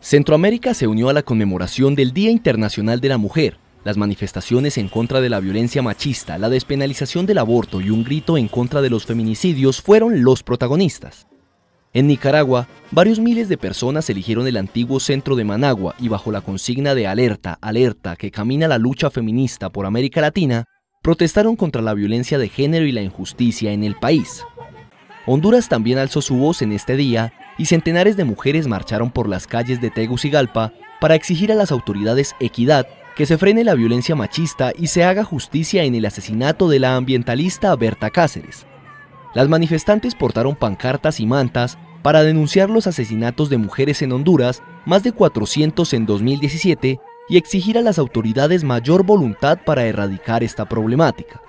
Centroamérica se unió a la conmemoración del Día Internacional de la Mujer. Las manifestaciones en contra de la violencia machista, la despenalización del aborto y un grito en contra de los feminicidios fueron los protagonistas. En Nicaragua, varios miles de personas eligieron el antiguo centro de Managua y bajo la consigna de alerta, alerta, que camina la lucha feminista por América Latina, protestaron contra la violencia de género y la injusticia en el país. Honduras también alzó su voz en este día y centenares de mujeres marcharon por las calles de Tegucigalpa para exigir a las autoridades equidad, que se frene la violencia machista y se haga justicia en el asesinato de la ambientalista Berta Cáceres. Las manifestantes portaron pancartas y mantas para denunciar los asesinatos de mujeres en Honduras, más de 400 en 2017, y exigir a las autoridades mayor voluntad para erradicar esta problemática.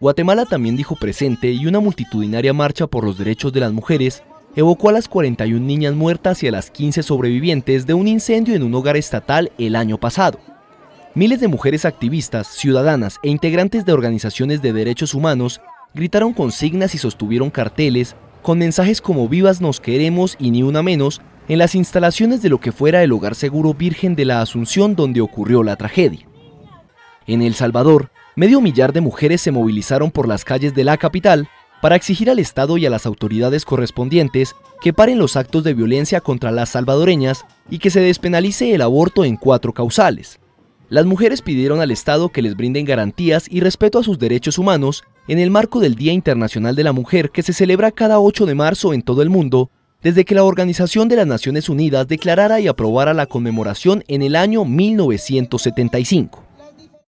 Guatemala también dijo presente y una multitudinaria marcha por los derechos de las mujeres evocó a las 41 niñas muertas y a las 15 sobrevivientes de un incendio en un hogar estatal el año pasado. Miles de mujeres activistas, ciudadanas e integrantes de organizaciones de derechos humanos gritaron consignas y sostuvieron carteles con mensajes como vivas nos queremos y ni una menos en las instalaciones de lo que fuera el hogar seguro Virgen de la Asunción donde ocurrió la tragedia. En El Salvador, medio millar de mujeres se movilizaron por las calles de la capital para exigir al Estado y a las autoridades correspondientes que paren los actos de violencia contra las salvadoreñas y que se despenalice el aborto en cuatro causales. Las mujeres pidieron al Estado que les brinden garantías y respeto a sus derechos humanos en el marco del Día Internacional de la Mujer que se celebra cada 8 de marzo en todo el mundo, desde que la Organización de las Naciones Unidas declarara y aprobara la conmemoración en el año 1975.